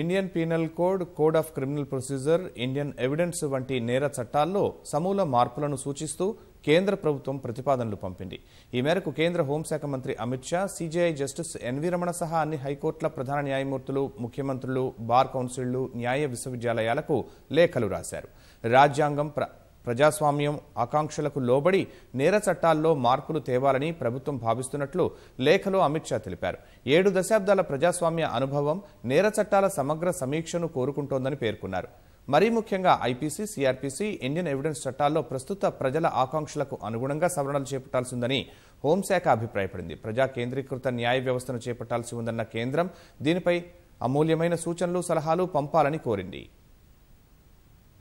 Indian penal code code of criminal procedure Indian evidence వంటి నేర చట్టాల్లో సమూల మార్పులను సూచిస్తూ కేంద్ర ప్రభుత్వం ప్రతిపాదనలు పంపింది ఈ మేరకు కేంద్ర హోంశాఖ మంత్రి Amit Shah CJI justice NV Ramana సహా అన్ని హైకోర్టుల ప్రధాన న్యాయమూర్తులు ముఖ్యమంత్రులు బార్ కౌన్సిళ్లు న్యాయ విశ్వవిద్యాలయాలకు లేఖలు రాశారు రాజ్యాంగం ప్రజాస్వామ్యం ఆకాంక్షలకు లోబడి నేర చట్టాల్లో మార్పులు తేవాలని ప్రభుత్వం భావిస్తున్నట్లు లేఖలో అమిత్ షా తెలిపారు ఏడు దశాబ్దాల ప్రజాస్వామ్య అనుభవం నేర చట్టాల సమగ్ర సమీక్షను కోరుకుంటోందని పేర్కొన్నారు మరీ ముఖ్యంగా ఐపీసీ సీఆర్పీసీ ఇండియన్ ఎవిడెన్స్ చట్టాల్లో ప్రస్తుత ప్రజల ఆకాంక్షలకు అనుగుణంగా సవరణలు చేపట్టాల్సిందని హోంశాఖ అభిప్రాయపడింది ప్రజా కేంద్రీకృత న్యాయ వ్యవస్థను చేపట్టాల్సి ఉందన్న కేంద్రం దీనిపై అమూల్యమైన సూచనలు సలహాలు పంపాలని కోరింది